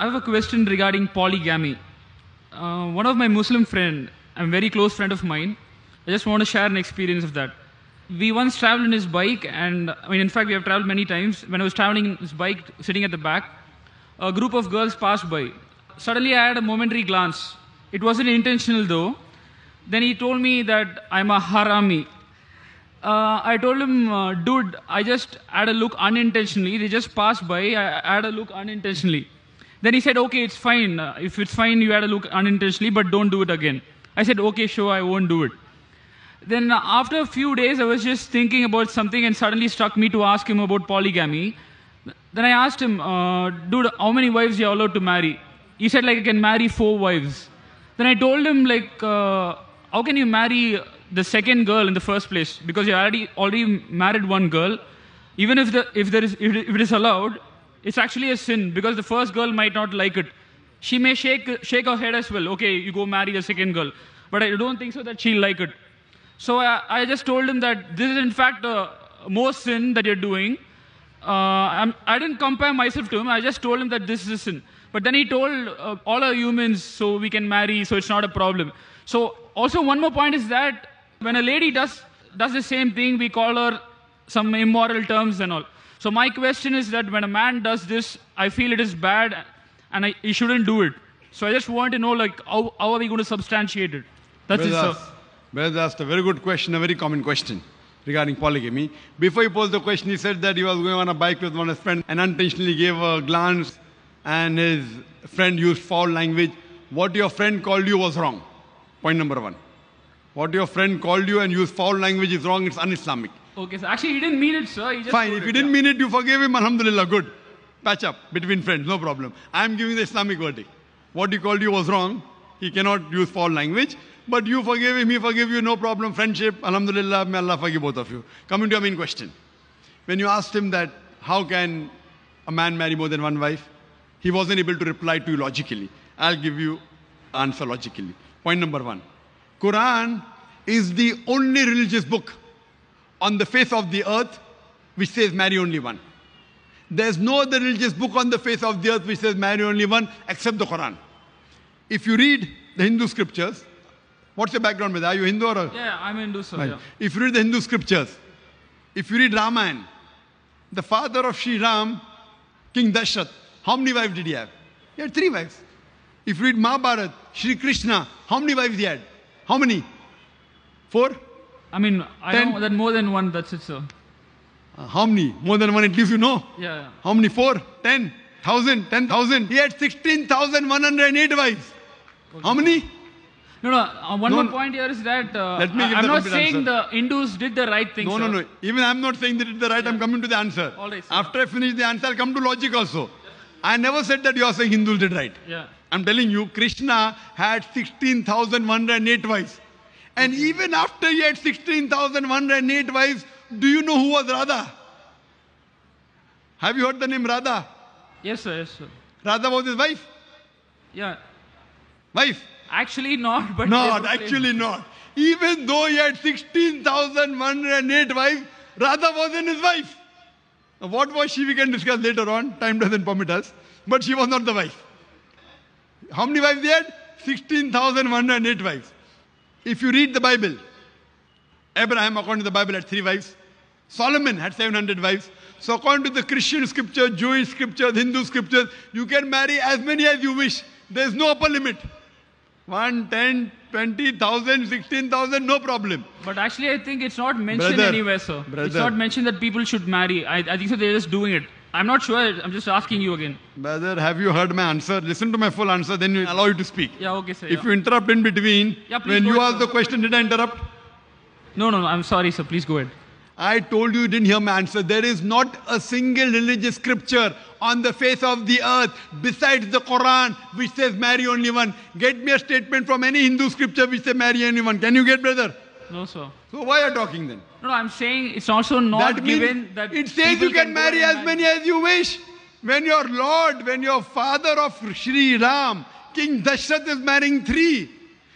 I have a question regarding polygamy. Uh, one of my Muslim friend, a very close friend of mine, I just want to share an experience of that. We once traveled in his bike, and I mean, in fact, we have traveled many times. When I was traveling in his bike, sitting at the back, a group of girls passed by. Suddenly, I had a momentary glance. It wasn't intentional, though. Then he told me that I'm a harami. Uh, I told him, uh, dude, I just had a look unintentionally. They just passed by. I had a look unintentionally. Then he said, okay, it's fine. Uh, if it's fine, you had a look unintentionally, but don't do it again. I said, okay, sure, I won't do it. Then uh, after a few days, I was just thinking about something and suddenly struck me to ask him about polygamy. Then I asked him, uh, dude, how many wives you allowed to marry? He said, like, I can marry four wives. Then I told him, like, uh, how can you marry the second girl in the first place? Because you already already married one girl. Even if, the, if, there is, if it is allowed, it's actually a sin because the first girl might not like it. She may shake, shake her head as well. Okay, you go marry the second girl. But I don't think so that she'll like it. So I, I just told him that this is in fact the uh, most sin that you're doing. Uh, I did not compare myself to him. I just told him that this is a sin. But then he told uh, all our humans, so we can marry, so it's not a problem. So also one more point is that when a lady does does the same thing, we call her some immoral terms and all. So my question is that when a man does this, I feel it is bad and I, he shouldn't do it. So I just want to know, like, how, how are we going to substantiate it? That's Brother it, sir. asked a very good question, a very common question regarding polygamy. Before he posed the question, he said that he was going on a bike with one of his friends and unintentionally gave a glance and his friend used foul language. What your friend called you was wrong. Point number one. What your friend called you and used foul language is wrong, it's un-Islamic. Okay, so actually he didn't mean it, sir. He just Fine, if it, didn't yeah. mean it, you forgave him, alhamdulillah, good. Patch up between friends, no problem. I am giving the Islamic verdict. What he called you was wrong. He cannot use foul language. But you forgive him, he forgive you, no problem. Friendship, alhamdulillah, may Allah forgive both of you. Coming to your main question. When you asked him that, how can a man marry more than one wife? He wasn't able to reply to you logically. I'll give you answer logically. Point number one. Quran is the only religious book on the face of the earth which says marry only one. There's no other religious book on the face of the earth which says marry only one except the Quran. If you read the Hindu scriptures, what's your background with? Are you Hindu or? Yeah, I'm Hindu, sir. Right. Yeah. If you read the Hindu scriptures, if you read Ramayana, the father of Sri Ram, King Dashrath, how many wives did he have? He had three wives. If you read Mahabharata, Sri Krishna, how many wives he had? How many? Four? I mean, I Ten. know that more than one, that's it, sir. Uh, how many? More than one, at least you know. Yeah. yeah. How many? Four? Ten? Thousand? Ten thousand? He had 16,108 wives. Okay. How many? No, no. Uh, one no, more point here is that uh, Let me I, give I'm not saying answer. the Hindus did the right thing. No, sir. no, no. Even I'm not saying they did the right. Yeah. I'm coming to the answer. All right. After I finish the answer, I'll come to logic also. Yeah. I never said that you are saying Hindus did right. Yeah. I'm telling you, Krishna had 16,108 wives. And even after he had 16,108 wives, do you know who was Radha? Have you heard the name Radha? Yes, sir. Yes, sir. Radha was his wife? Yeah. Wife? Actually, not. But not, actually, not. Even though he had 16,108 wives, Radha wasn't his wife. What was she, we can discuss later on. Time doesn't permit us. But she was not the wife. How many wives he had? 16,108 wives. If you read the Bible, Abraham, according to the Bible, had three wives. Solomon had 700 wives. So, according to the Christian scripture, Jewish scripture, Hindu scriptures, you can marry as many as you wish. There is no upper limit. 1, 10, 20,000, 16,000, no problem. But actually, I think it's not mentioned brother, anywhere, sir. Brother. It's not mentioned that people should marry. I, I think so they're just doing it. I'm not sure. I'm just asking you again. Brother, have you heard my answer? Listen to my full answer, then allow you to speak. Yeah, okay, sir. If yeah. you interrupt in between, yeah, when you ask the question, did I interrupt? No, no, no. I'm sorry, sir. Please go ahead. I told you you didn't hear my answer. There is not a single religious scripture on the face of the earth besides the Quran which says marry only one. Get me a statement from any Hindu scripture which says marry anyone. Can you get, brother? No, sir. So why are you talking then? No, no, I'm saying it's also not that given that. It says you can, can marry as many as you wish. When your Lord, when your father of Sri Ram, King Dashrath is marrying three.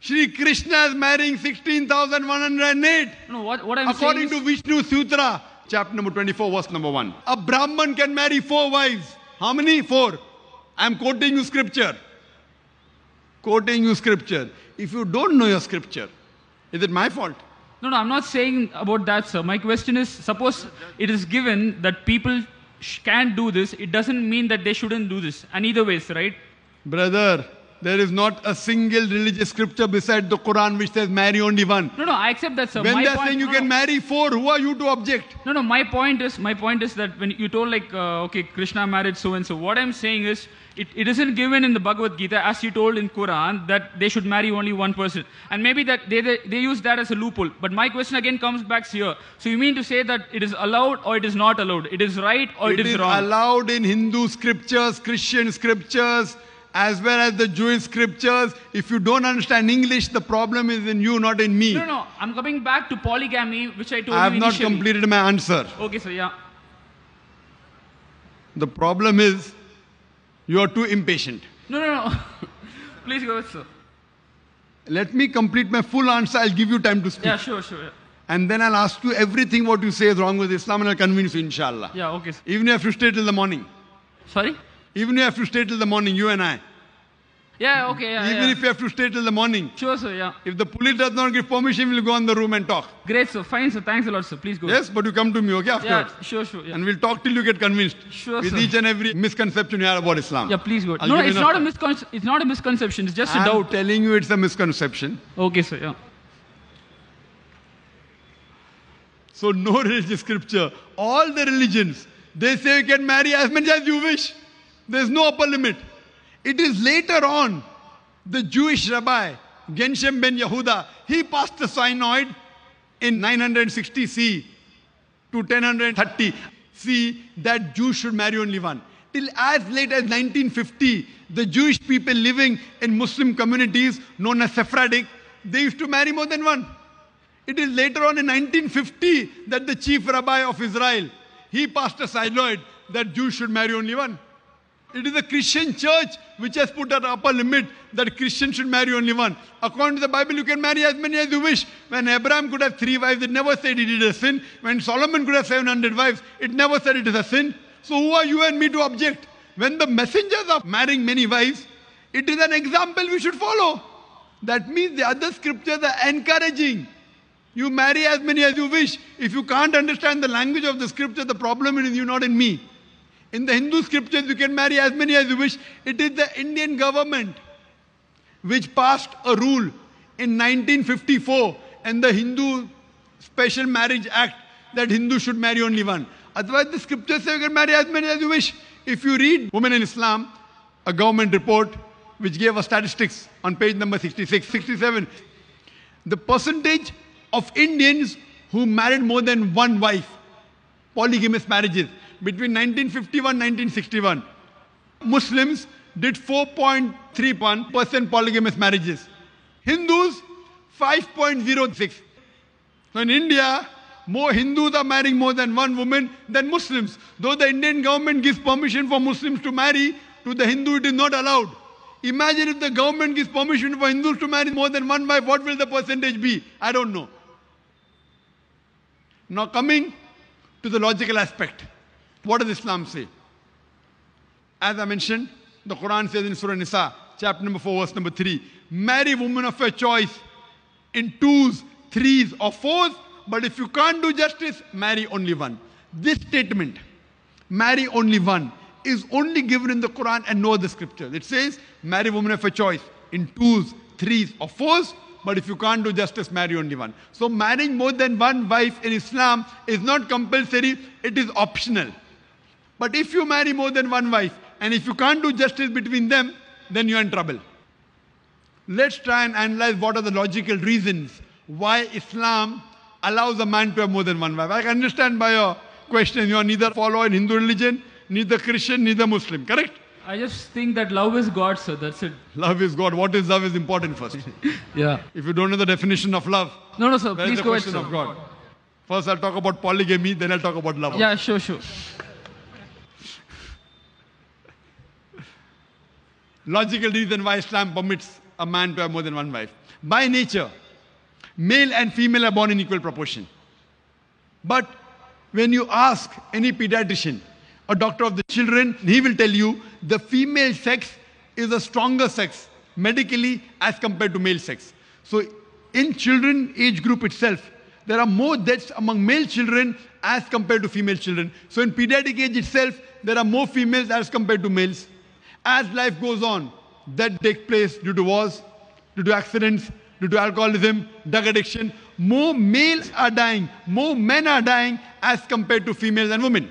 Sri Krishna is marrying 16,108. No, what, what I'm According saying is... to Vishnu Sutra, chapter number 24, verse number 1. A Brahman can marry four wives. How many? Four. I'm quoting you scripture. Quoting you scripture. If you don't know your scripture, is it my fault? No, no, I'm not saying about that, sir. My question is suppose it is given that people can not do this, it doesn't mean that they shouldn't do this. And either ways, right? Brother, there is not a single religious scripture beside the Quran which says marry only one. No, no, I accept that, sir. When my they're point, saying you no, can no. marry four, who are you to object? No, no, my point is, my point is that when you told like, uh, okay, Krishna married so and so, what I'm saying is, it, it isn't given in the Bhagavad Gita, as he told in Quran, that they should marry only one person. And maybe that they, they, they use that as a loophole. But my question again comes back here. So you mean to say that it is allowed or it is not allowed? It is right or it, it is, is wrong? It is allowed in Hindu scriptures, Christian scriptures, as well as the Jewish scriptures. If you don't understand English, the problem is in you, not in me. No, no, I'm coming back to polygamy, which I told you. I have not completed my answer. Okay, sir, yeah. The problem is you are too impatient. No, no, no. Please go ahead, sir. Let me complete my full answer. I'll give you time to speak. Yeah, sure, sure. Yeah. And then I'll ask you everything what you say is wrong with Islam and I'll convince you, inshallah. Yeah, okay. Sir. Even if you have to stay till the morning. Sorry? Even if you have to stay till the morning, you and I. Yeah, okay. Yeah, Even yeah. if you have to stay till the morning. Sure, sir, yeah. If the police does not give permission, we'll go in the room and talk. Great, sir. Fine, sir. Thanks a lot, sir. Please go. Yes, but you come to me, okay, after. Yeah, sure, sure. Yeah. And we'll talk till you get convinced. Sure, With sir. each and every misconception you have about Islam. Yeah, please go. I'll no, no it's not, a miscon- it's not a misconception. It's just I'm a doubt. I'm telling you it's a misconception. Okay, sir, yeah. So no religious scripture. All the religions, they say you can marry as many as you wish. There's no upper limit. It is later on the Jewish rabbi Genshem ben Yehuda, he passed the synod in 960 C to 1030 C that Jews should marry only one. Till as late as 1950, the Jewish people living in Muslim communities known as Sephardic, they used to marry more than one. It is later on in 1950 that the chief rabbi of Israel, he passed a synod that Jews should marry only one. It is the Christian church which has put an upper limit that Christians should marry only one. According to the Bible, you can marry as many as you wish. When Abraham could have three wives, it never said it is a sin. When Solomon could have 700 wives, it never said it is a sin. So who are you and me to object? When the messengers are marrying many wives, it is an example we should follow. That means the other scriptures are encouraging. You marry as many as you wish. If you can't understand the language of the scripture, the problem is you, not in me. In the Hindu scriptures, you can marry as many as you wish. It is the Indian government which passed a rule in 1954 and the Hindu Special Marriage Act that Hindus should marry only one. Otherwise, the scriptures say you can marry as many as you wish. If you read Women in Islam, a government report which gave us statistics on page number 66, 67, the percentage of Indians who married more than one wife, polygamous marriages, between 1951-1961, Muslims did 4.31% polygamous marriages. Hindus, 5.06. So in India, more Hindus are marrying more than one woman than Muslims. Though the Indian government gives permission for Muslims to marry, to the Hindu it is not allowed. Imagine if the government gives permission for Hindus to marry more than one wife, what will the percentage be? I don't know. Now coming to the logical aspect. What does Islam say? As I mentioned, the Quran says in Surah Nisa, chapter number 4, verse number 3 marry women of your choice in twos, threes, or fours, but if you can't do justice, marry only one. This statement, marry only one, is only given in the Quran and no other scripture. It says, marry women of your choice in twos, threes, or fours, but if you can't do justice, marry only one. So, marrying more than one wife in Islam is not compulsory, it is optional. But if you marry more than one wife and if you can't do justice between them, then you're in trouble. Let's try and analyze what are the logical reasons why Islam allows a man to have more than one wife. I can understand by your question, you are neither following Hindu religion, neither Christian, neither Muslim, correct? I just think that love is God, sir. That's it. Love is God. What is love is important first. yeah. If you don't know the definition of love, no, no, sir. Please the go question ahead, sir. of God. First, I'll talk about polygamy. Then I'll talk about love. Yeah, sure, sure. logical reason why Islam permits a man to have more than one wife. By nature, male and female are born in equal proportion. But when you ask any pediatrician, a doctor of the children, he will tell you the female sex is a stronger sex medically as compared to male sex. So in children age group itself, there are more deaths among male children as compared to female children. So in pediatric age itself, there are more females as compared to males as life goes on that take place due to wars, due to accidents, due to alcoholism, drug addiction. More males are dying, more men are dying as compared to females and women.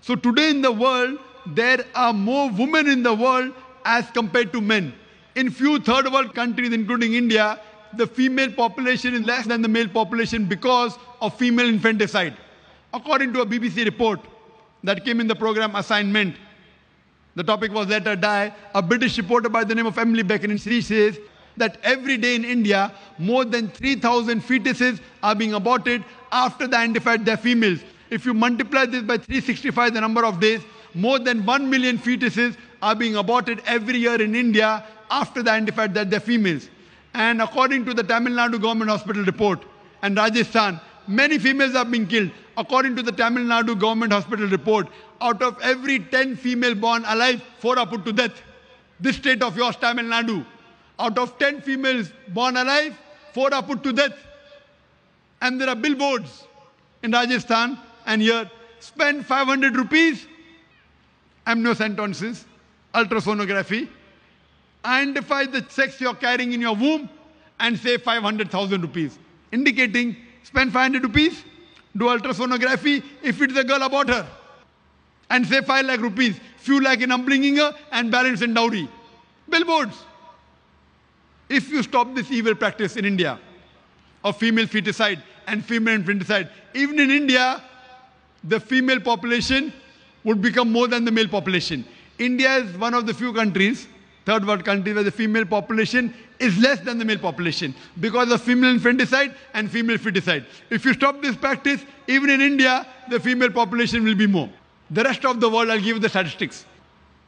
So today in the world, there are more women in the world as compared to men. In few third world countries, including India, the female population is less than the male population because of female infanticide. According to a BBC report that came in the program assignment, the topic was Let Her Die. A British reporter by the name of Emily Beckenin, she says that every day in India, more than 3,000 fetuses are being aborted after they identified their females. If you multiply this by 365, the number of days, more than 1 million fetuses are being aborted every year in India after they identified that they're females. And according to the Tamil Nadu government hospital report and Rajasthan, many females have been killed. According to the Tamil Nadu government hospital report, out of every 10 female born alive, 4 are put to death. This state of yours, Tamil Nadu. Out of 10 females born alive, 4 are put to death. And there are billboards in Rajasthan and here. Spend 500 rupees, amniocentesis, ultrasonography. Identify the sex you're carrying in your womb and say 500,000 rupees. Indicating, spend 500 rupees, do ultrasonography. If it's a girl, abort her and say 5 lakh rupees, few lakh in upbringing uh, and balance in dowry. Billboards. If you stop this evil practice in India of female feticide and female infanticide, even in India, the female population would become more than the male population. India is one of the few countries, third world countries, where the female population is less than the male population because of female infanticide and female feticide. If you stop this practice, even in India, the female population will be more. The rest of the world, I'll give you the statistics.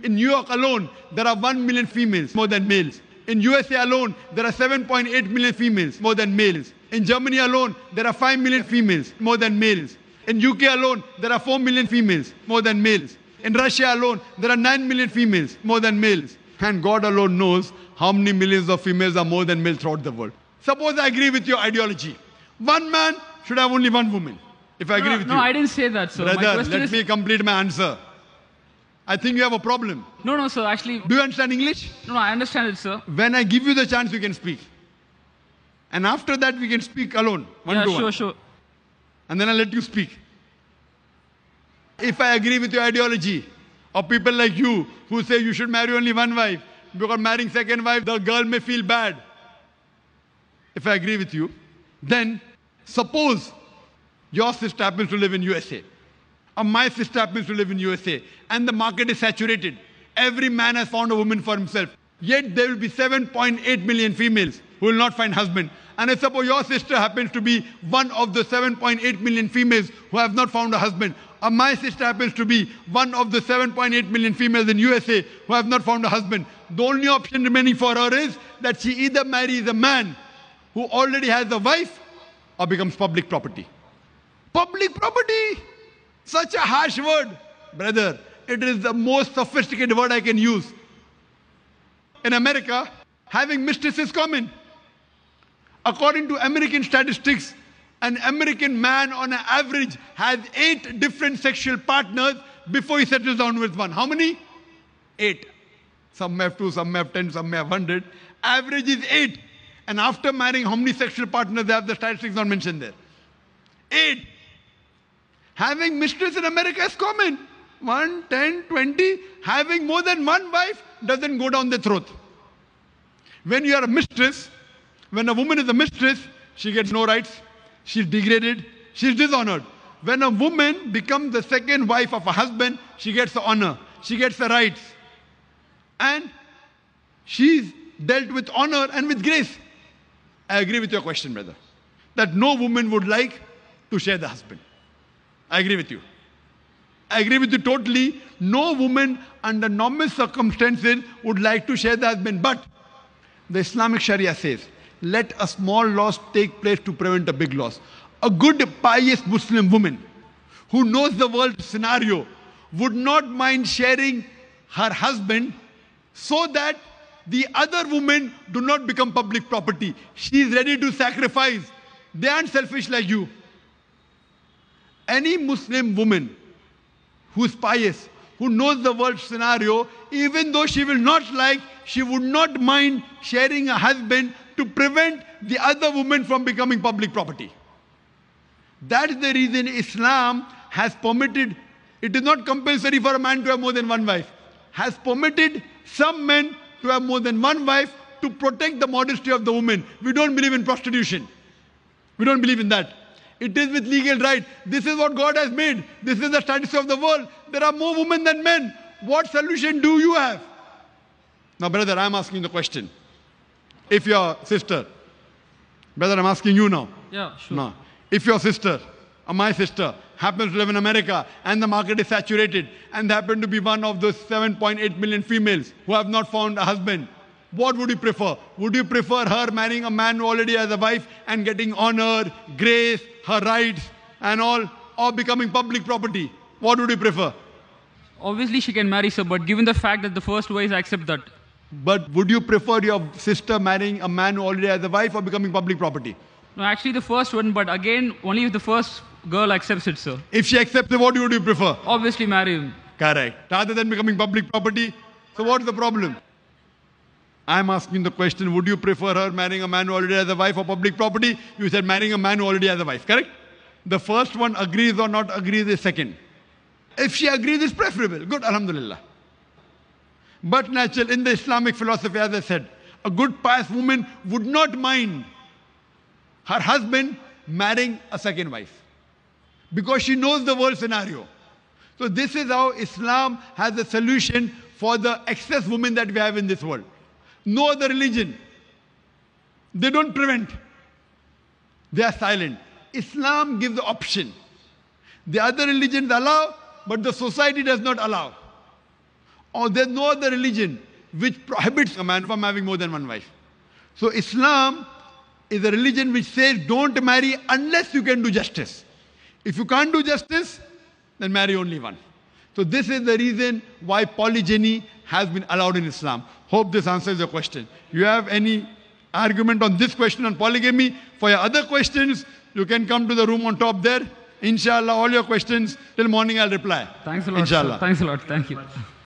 In New York alone, there are 1 million females more than males. In USA alone, there are 7.8 million females more than males. In Germany alone, there are 5 million females more than males. In UK alone, there are 4 million females more than males. In Russia alone, there are 9 million females more than males. And God alone knows how many millions of females are more than males throughout the world. Suppose I agree with your ideology. One man should have only one woman. If I no, agree with no, you. No, I didn't say that, sir. Brother, let is... me complete my answer. I think you have a problem. No, no, sir. Actually. Do you understand English? No, I understand it, sir. When I give you the chance, you can speak. And after that, we can speak alone. One yeah, to sure, one. sure. And then I let you speak. If I agree with your ideology, or people like you who say you should marry only one wife, because marrying second wife, the girl may feel bad. If I agree with you, then suppose your sister happens to live in USA. Or my sister happens to live in USA. And the market is saturated. Every man has found a woman for himself. Yet there will be 7.8 million females who will not find husband. And I suppose your sister happens to be one of the 7.8 million females who have not found a husband. Or my sister happens to be one of the 7.8 million females in USA who have not found a husband. The only option remaining for her is that she either marries a man who already has a wife or becomes public property. Public property. Such a harsh word. Brother, it is the most sophisticated word I can use. In America, having mistress is common. According to American statistics, an American man on average has eight different sexual partners before he settles down with one. How many? Eight. Some may have two, some may have ten, some may have hundred. Average is eight. And after marrying, how many sexual partners they have? The statistics not mentioned there. Eight. Having mistress in America is common. One, ten, twenty. Having more than one wife doesn't go down the throat. When you are a mistress, when a woman is a mistress, she gets no rights. She's degraded. She's dishonored. When a woman becomes the second wife of a husband, she gets the honor. She gets the rights. And she's dealt with honor and with grace. I agree with your question, brother, that no woman would like to share the husband. I agree with you. I agree with you totally. No woman under normal circumstances would like to share the husband. But the Islamic Sharia says, let a small loss take place to prevent a big loss. A good, pious Muslim woman who knows the world scenario would not mind sharing her husband so that the other women do not become public property. She is ready to sacrifice. They aren't selfish like you any Muslim woman who's pious, who knows the world scenario, even though she will not like, she would not mind sharing a husband to prevent the other woman from becoming public property. That is the reason Islam has permitted, it is not compulsory for a man to have more than one wife, has permitted some men to have more than one wife to protect the modesty of the woman. We don't believe in prostitution. We don't believe in that. It is with legal right. This is what God has made. This is the status of the world. There are more women than men. What solution do you have? Now, brother, I'm asking the question. If your sister, brother, I'm asking you now. Yeah, sure. Now, if your sister, or uh, my sister, happens to live in America and the market is saturated and they happen to be one of those 7.8 million females who have not found a husband, what would you prefer? Would you prefer her marrying a man who already has a wife and getting honor, grace, her rights, and all, or becoming public property? What would you prefer? Obviously, she can marry, sir, but given the fact that the first wife, I accept that. But would you prefer your sister marrying a man who already has a wife or becoming public property? No, actually, the first one, but again, only if the first girl accepts it, sir. If she accepts it, what would you prefer? Obviously, marry him. Correct. Rather than becoming public property. So, what's the problem? I'm asking the question, would you prefer her marrying a man who already has a wife or public property? You said marrying a man who already has a wife, correct? The first one agrees or not agrees The second. If she agrees, it's preferable. Good, alhamdulillah. But naturally, in the Islamic philosophy, as I said, a good pious woman would not mind her husband marrying a second wife because she knows the world scenario. So this is how Islam has a solution for the excess women that we have in this world no other religion. They don't prevent, they are silent. Islam gives the option. The other religions allow, but the society does not allow. Or there's no other religion which prohibits a man from having more than one wife. So Islam is a religion which says don't marry unless you can do justice. If you can't do justice, then marry only one. So this is the reason why polygyny has been allowed in Islam. Hope this answers your question. You have any argument on this question on polygamy? For your other questions, you can come to the room on top there. Inshallah, all your questions till morning I'll reply. Thanks a lot. Inshallah. Sir. Thanks a lot. Thank you.